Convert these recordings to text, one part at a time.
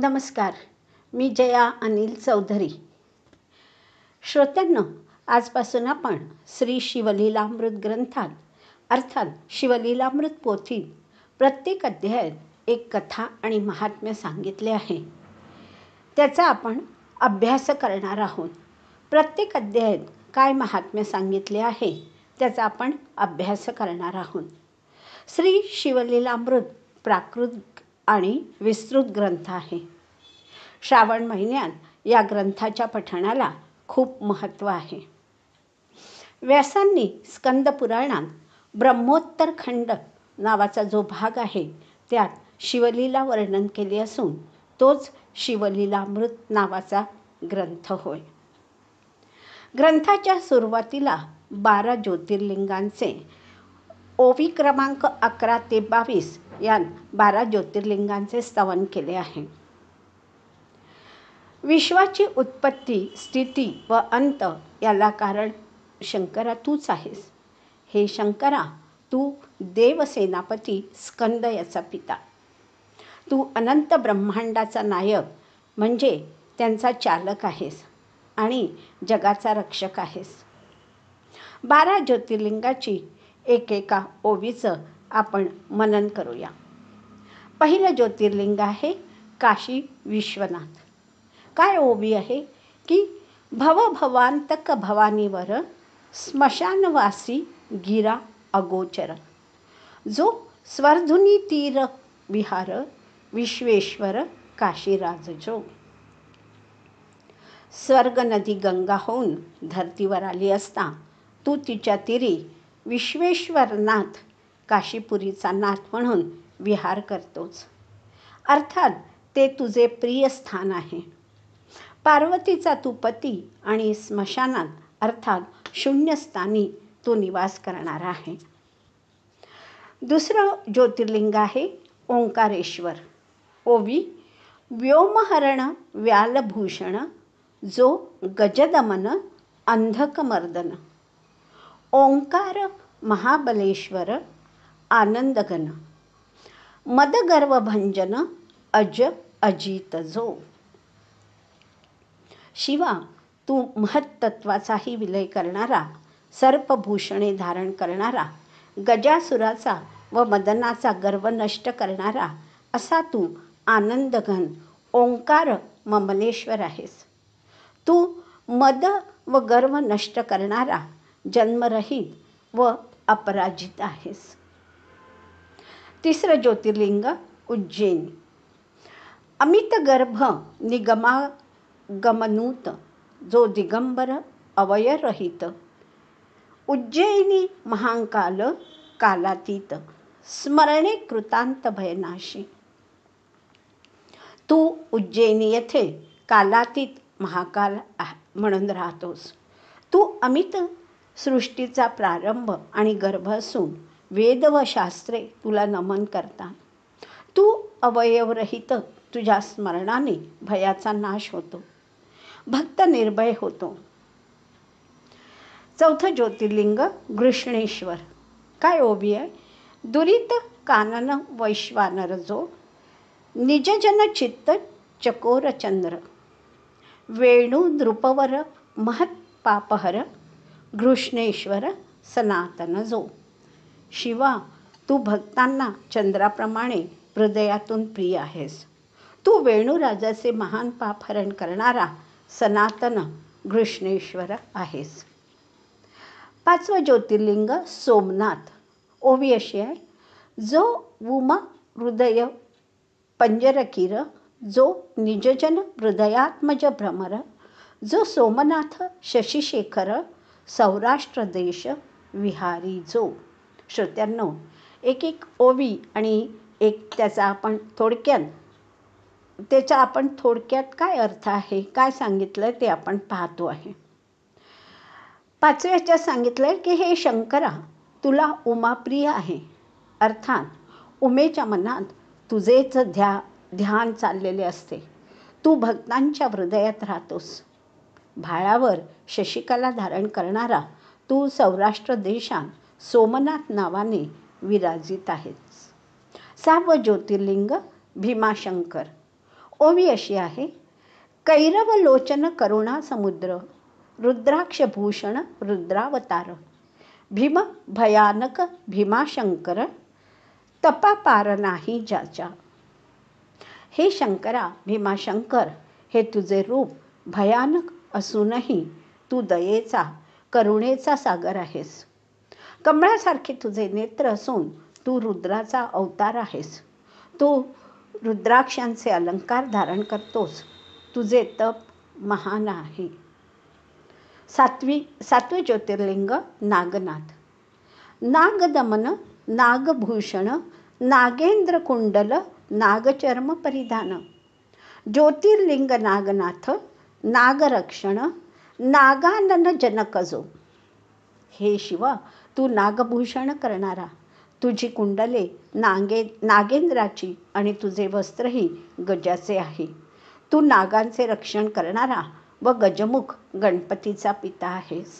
नमस्कार मी जया अनिल चौधरी श्रोत्यांना आजपासून आपण श्री शिवलीलामृत ग्रंथात अर्थात शिवलीलामृत पोथीत प्रत्येक अध्यायात एक कथा आणि महात्म्य सांगितले आहे त्याचा आपण अभ्यास करणार आहोत प्रत्येक अध्यायात काय महात्म्य सांगितले आहे त्याचा आपण अभ्यास करणार आहोत श्री शिवलीलामृत प्राकृत आणि विस्तृत ग्रंथ आहे श्रावण महिन्यात या ग्रंथाच्या पठणाला खूप महत्त्व आहे व्यासांनी स्कंदपुराणात ब्रह्मोत्तर खंड नावाचा जो भाग आहे त्यात शिवलीला वर्णन केले असून तोच शिवलीलामृत नावाचा ग्रंथ होय ग्रंथाच्या सुरुवातीला बारा ज्योतिर्लिंगांचे ओवी क्रमांक अकरा ते बावीस यात बारा ज्योतिर्लिंगांचे स्तवन केले आहे विश्वाची उत्पत्ती स्थिती व अंत याला कारण शंकरा तूच आहेस हे शंकरा तू देवसेनापती स्कंद याचा पिता तू अनंत ब्रह्मांडाचा नायक म्हणजे त्यांचा चालक आहेस आणि जगाचा रक्षक आहेस बारा ज्योतिर्लिंगाची एकेका ओवीचं आपण मनन करूया पहिलं ज्योतिर्लिंग आहे काशी विश्वनाथ काय ओवी आहे की भव भवांतक भवानीवर स्मशानवासी गिरा अगोचर जो स्वर्धुनी तीर विहार विश्वेश्वर काशीराज जो स्वर्ग नदी गंगा होऊन धरतीवर आली असता तू तिच्या तीरी विश्वेश्वरनाथ काशीपुरीचा नाथ म्हणून विहार करतोच अर्थात ते तुझे प्रिय स्थान आहे पार्वतीचा तू पती आणि स्मशानात अर्थात शून्यस्थानी तू निवास करणार आहे दुसरं ज्योतिर्लिंग आहे ओंकारेश्वर ओवी व्योमहरण व्यालभूषण जो गजदमन अंधकमर्दन ओंकार महाबलेश्वर मदगर्व भंजन अज अजित जो शिवा तू महत्त्वाचाही विलय करणारा सर्पभूषणे धारण करणारा गजासुराचा व मदनाचा गर्व नष्ट करणारा असा तू आनंदघन ओंकार ममलेश्वर आहेस तू मद व गर्व नष्ट करणारा जन्मरहित व अपराजित आहेस तिसरं ज्योतिर्लिंग उज्जैनी अमित गर्भ निगमा जो दिगंबर अवयरहित उज्जैनी महाकाल कालातीत स्मरणे कृतांत भयनाशी तू उज्जैनी येथे कालातीत महाकाल म्हणून राहतोस तू अमित सृष्टीचा प्रारंभ आणि गर्भ असून वेद व शास्त्रे तुला नमन करतात तू अवयवरहित तुझ्या स्मरणाने भयाचा नाश होतो भक्त निर्भय होतो चौथं ज्योतिर्लिंग घृष्णेश्वर काय ओबी आहे दुरित कानन वैश्वानर जो निजजन चित्त चकोर चंद्र वेणू नृपवर महत्पापहर घृष्णेश्वर सनातन जो शिवा तू भक्तांना चंद्राप्रमाणे हृदयातून प्रिय आहेस तू वेणूराजाचे महान पाप हरण करणारा सनातन घृष्णेश्वर आहेस पाचवं ज्योतिर्लिंग सोमनाथ ओवी अशी आहे जो उमा हृदय पंजरकीर जो निजजन हृदयात्मज भ्रमर जो सोमनाथ शशिशेखर सौराष्ट्र देश विहारी जो श्रोत्यांनो एक एक ओवी आणि एक त्याचा आपण थोडक्यात त्याचा आपण थोडक्यात काय अर्थ आहे काय सांगितलं ते आपण पाहतो आहे पाचव्याच्या सांगितलं की हे शंकरा तुला उमाप्रिय आहे अर्थात उमेच्या मनात तुझेच ध्या ध्यान चाललेले असते तू भक्तांच्या हृदयात राहतोस भाळावर शशिकला धारण करणारा तू सौराष्ट्र देशात सोमनाथ नावाने विराजित आहेस साव ज्योतिर्लिंग भीमाशंकर ओवी अशी आहे कैरव लोचन करुणा समुद्र रुद्राक्ष भूषण रुद्रावतार भीम भयानक भीमाशंकर तपापार नाही ज्याच्या हे शंकरा भीमाशंकर हे तुझे रूप भयानक असूनही तू दयेचा करुणेचा सागर आहेस कमळासारखे तुझे नेत्र असून तू रुद्राचा अवतार आहेस तू रुद्राक्षांचे अलंकार धारण करतोस तुझे तप महान आहे सातवी सातवे ज्योतिर्लिंग नागनाथ नागदमन नागभूषण नागेंद्र कुंडल नागचर्म परिधान ज्योतिर्लिंग नागनाथ नागरक्षण नागानन जनकजो हे शिवा तू नागभूषण करणारा तुझी कुंडले नागे नागेंद्राची आणि तुझे वस्त्रही गजाचे आहे तू नागांचे रक्षण करणारा व गजमुख गणपतीचा पिता आहेस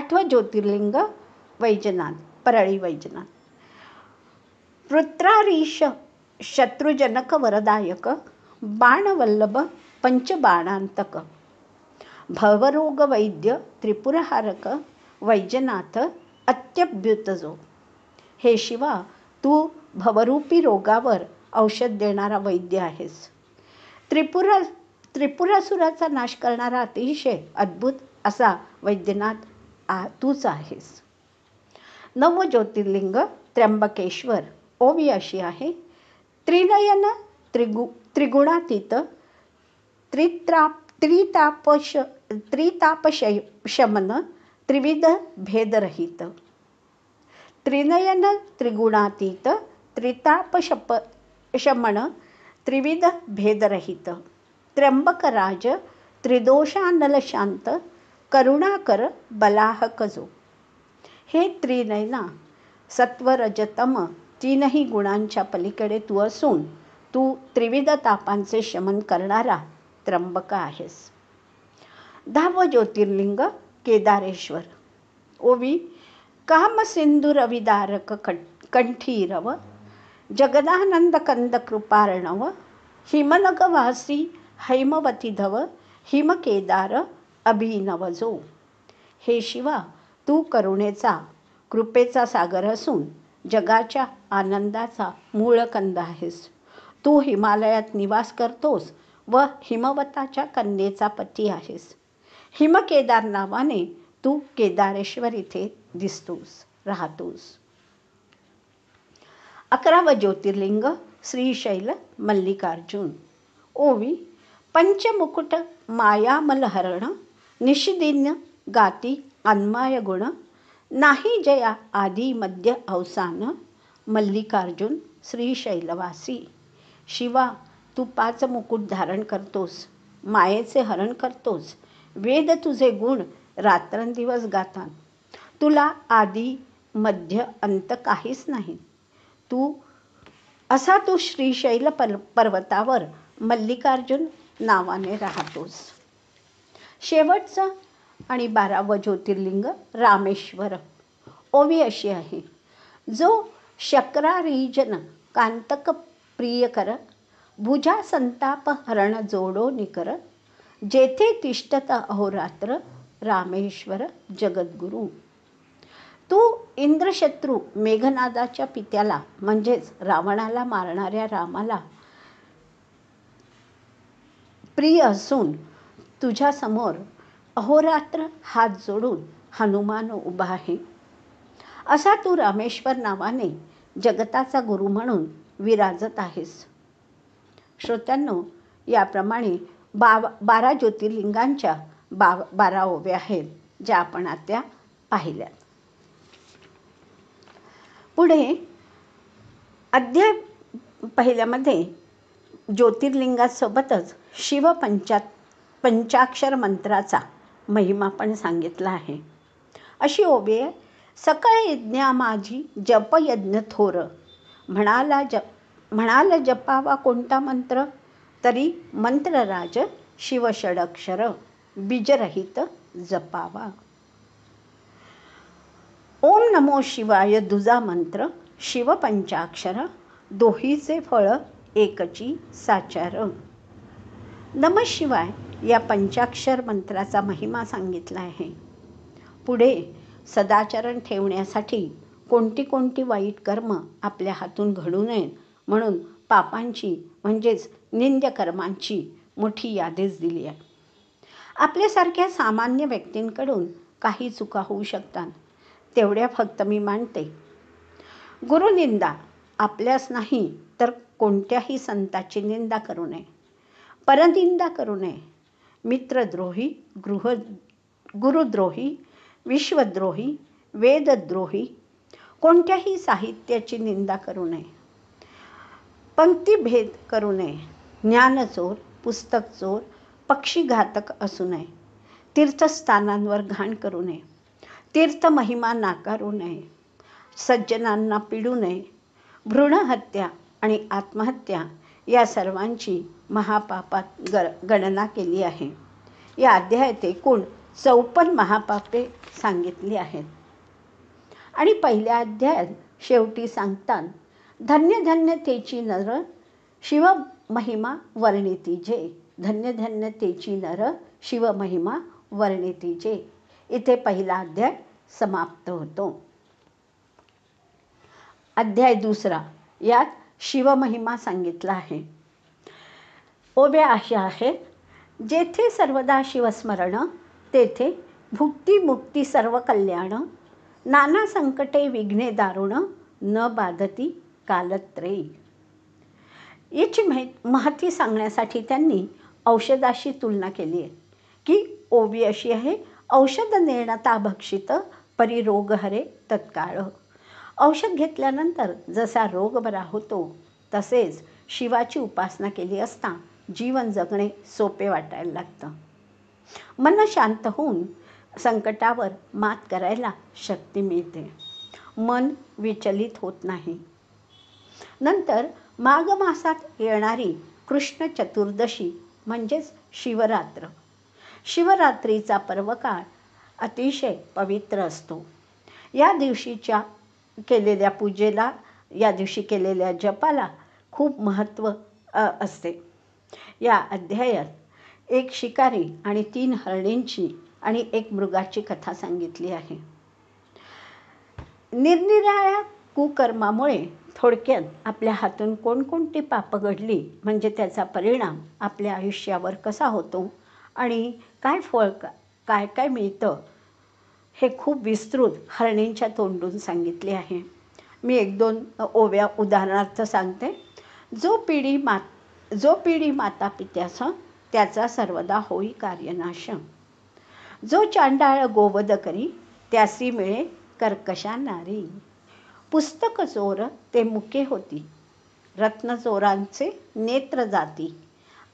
आठवा ज्योतिर्लिंग वैजनाथ परळी वैजनाथ वृत्रारीश शत्रुजनक वरदायक बाणवल्लभ पंचबाणांतक वैद्य त्रिपुरहारक वैजनाथ अत्यभ्युतजो हे शिवा तू भवरूपी रोगावर औषध देणारा वैद्य आहेस त्रिपुर त्रिपुरासुराचा नाश करणारा अतिशय अद्भुत असा वैद्यनाथ आ तूच आहेस नव ज्योतिर्लिंग त्र्यंबकेश्वर ओवी अशी आहे त्रिनयन त्रिगु त्रिगुणातीत त्रित्राप त्रितापश त्रितापशय शमन त्रिविध भेदरहित त्रिनयन त्रिगुणातीत त्रितापशप शमन त्रिविध भेदरहित त्र्यंबकराज शांत करुणाकर बलाहकजो हे त्रिनयना सत्वरजतम तीनही गुणांच्या पलीकडे तू असून तू त्रिविध तापांचे शमन करणारा त्र्यंबक आहेस दहावं ज्योतिर्लिंग केदारेश्वर ओवी रविदारक कंठीरव जगदानंद कंद कृपार्णव हिमनगवासी केदार हिमकेदार अभिनवजो हे शिवा तू करुणेचा कृपेचा सागर असून जगाच्या आनंदाचा मूळ कंद आहेस तू हिमालयात निवास करतोस व हिमवताच्या कन्येचा पती आहेस हिमकेदार नावाने तू केदारेश्वर इथे दिसतोस राहतोस अकरावं ज्योतिर्लिंग श्रीशैल मल्लिकार्जुन ओवी पंचमुकुट मायामलहरण निशिदिन्य गाती अन्माय गुण नाही जया आदी मध्य अवसान मल्लिकार्जुन श्रीशैलवासी शिवा तू पाच मुकुट धारण करतोस मायेचे हरण करतोस वेद तुझे गुण रात्रंदिवस गातात तुला आधी मध्य अंत काहीच नाही तू असा तू श्रीशैल पर पर्वतावर मल्लिकार्जुन नावाने राहतोस शेवटचं आणि बारावं ज्योतिर्लिंग रामेश्वर ओवी अशी आहे जो शक्रारीजन कांतक प्रियकर भुजा संताप हरण जोडो निकर जेथे तिष्ठत अहोरात्र रामेश्वर जगद्गुरु तू इंद्रशत्रू मेघनादाच्या पित्याला म्हणजेच रावणाला मारणाऱ्या रामाला प्रिय असून तुझ्यासमोर अहोरात्र हात जोडून हनुमान उभा आहे असा तू रामेश्वर नावाने जगताचा गुरु म्हणून विराजत आहेस श्रोत्यांनो याप्रमाणे बा बारा ज्योतिर्लिंगांच्या बा बारा ओव्या आहेत ज्या आपण आता पाहिल्यात पुढे अध्याय पहिल्यामध्ये ज्योतिर्लिंगासोबतच शिवपंचा पंचाक्षर मंत्राचा महिमा पण सांगितला आहे अशी ओबे सकळ यज्ञा माझी जपयज्ञ थोर म्हणाला जप म्हणाल जपावा कोणता मंत्र तरी मंत्रराज शिवषडक्षर बीजरहित जपावा ओम नमो शिवाय दुजा मंत्र शिवपंचाक्षर दोहीचे फळ एकची साचार नम शिवाय या पंचाक्षर मंत्राचा महिमा सांगितला आहे पुढे सदाचरण ठेवण्यासाठी कोणती कोणती वाईट कर्म आपल्या हातून घडू नयेत म्हणून पापांची म्हणजेच निंद्यकर्मांची मोठी यादीच दिली आहे आपल्यासारख्या सामान्य व्यक्तींकडून काही चुका होऊ शकतात तेवढ्या फक्त मी मानते गुरुनिंदा आपल्यास नाही तर कोणत्याही संताची निंदा करू नये परनिंदा करू नये मित्रद्रोही गृह गुरुद्रोही विश्वद्रोही वेदद्रोही कोणत्याही साहित्याची निंदा करू नये पंक्तीभेद करू नये ज्ञानचोर पुस्तक चोर पक्षीघातक असू नये तीर्थस्थानांवर घाण करू नये तीर्थ महिमा नाकारू नये सज्जनांना पिडू नये भ्रूणहत्या आणि आत्महत्या या सर्वांची महापापात ग गणना केली आहे या अध्यायात एकूण चौपन्न महापापे सांगितली आहेत आणि पहिल्या अध्यायात शेवटी सांगतात धन्य धन्य तेची नर शिवमहिमा वर्णिती जे धन्य तेची नर शिव महिमा वर्णिती जे इथे पहिला अध्याय समाप्त होतो अध्याय दुसरा यात शिवमहिमा सांगितला आहे ओबे अशा आहेत जेथे सर्वदा शिवस्मरण तेथे भुक्ती मुक्ती सर्व कल्याण नाना संकटे विघ्ने दारुण न बाधती कालत्रेयी याची माहिती महती सांगण्यासाठी त्यांनी औषधाशी तुलना केली आहे की ओवी अशी आहे औषध नेणता भक्षित परी हरे तत्काळ औषध घेतल्यानंतर जसा रोग बरा होतो तसेच शिवाची उपासना केली असता जीवन जगणे सोपे वाटायला लागतं मन शांत होऊन संकटावर मात करायला शक्ती मिळते मन विचलित होत नाही नंतर माघ मासात येणारी कृष्ण चतुर्दशी म्हणजेच शिवरात्र शिवरात्रीचा पर्वकाळ अतिशय पवित्र असतो या दिवशीच्या केलेल्या पूजेला या दिवशी केलेल्या जपाला खूप महत्व असते या अध्यायात एक शिकारी आणि तीन हरणींची आणि एक मृगाची कथा सांगितली आहे निरनिराळ्या कुकर्मामुळे थोडक्यात आपल्या हातून कोणकोणती पापं घडली म्हणजे त्याचा परिणाम आपल्या आयुष्यावर कसा होतो आणि काय फळ काय काय मिळतं हे खूप विस्तृत हरणींच्या तोंडून सांगितले आहे मी एक दोन ओव्या उदाहरणार्थ सांगते जो पिढी मात जो पिढी माता पित्याचा त्याचा सर्वदा होई कार्यनाश जो चांडाळ गोवध करी त्यासी मिळे कर्कशा नारी पुस्तक चोर ते मुके होती रत्न रत्नचोरांचे नेत्र जाती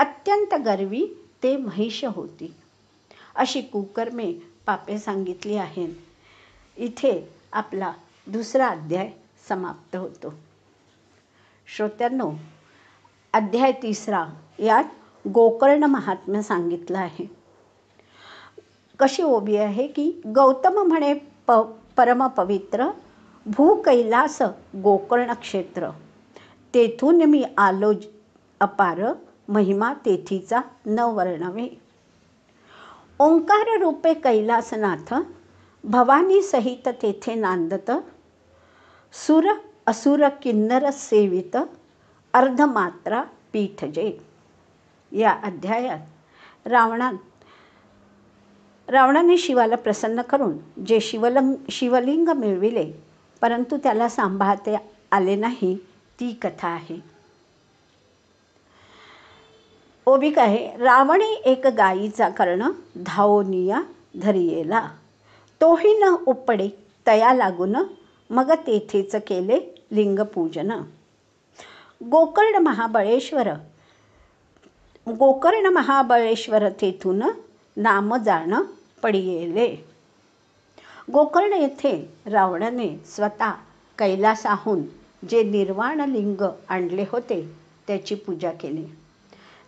अत्यंत गर्वी ते महिष होती अशी कुकर्मे पापे सांगितली आहेत इथे आपला दुसरा अध्याय समाप्त होतो श्रोत्यांनो अध्याय तिसरा यात गोकर्ण महात्म्य सांगितलं आहे कशी ओबी आहे की गौतम म्हणे प परमपवित्र भू भूकैलास क्षेत्र तेथून मी आलो अपार महिमा तेथीचा न वर्णवे ओंकार रूपे कैलासनाथ भवानी सहित तेथे नांदत सुर असुर किन्नर सेवित अर्धमात्रा पीठजे या अध्यायात रावणान रावणाने शिवाला प्रसन्न करून जे शिवलंग शिवलिंग मिळविले परंतु त्याला सांभाळते आले नाही ती कथा आहे ओबिक आहे रावणे एक गायीचा कर्ण धावनिया धरियेला तोही न उपडे तया लागून मग तेथेच केले लिंगपूजन गोकर्ण महाबळेश्वर गोकर्ण महाबळेश्वर तेथून नाम जाणं पडियेले गोकर्ण येथे रावणाने स्वतः कैलासाहून जे निर्वाण लिंग आणले होते त्याची पूजा केली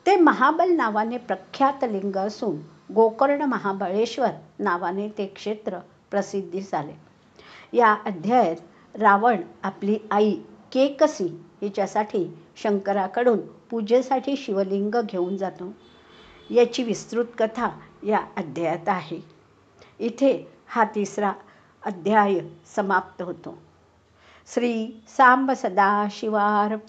ते महाबल नावाने प्रख्यात लिंग असून गोकर्ण महाबळेश्वर नावाने ते क्षेत्र प्रसिद्धी झाले या अध्यायात रावण आपली आई केकसी हिच्यासाठी शंकराकडून पूजेसाठी शिवलिंग घेऊन जातो याची विस्तृत कथा या अध्यायात आहे इथे हा तिसरा अध्याय समाप्त होतो श्री सांब सदाशिवार्पणमस्तू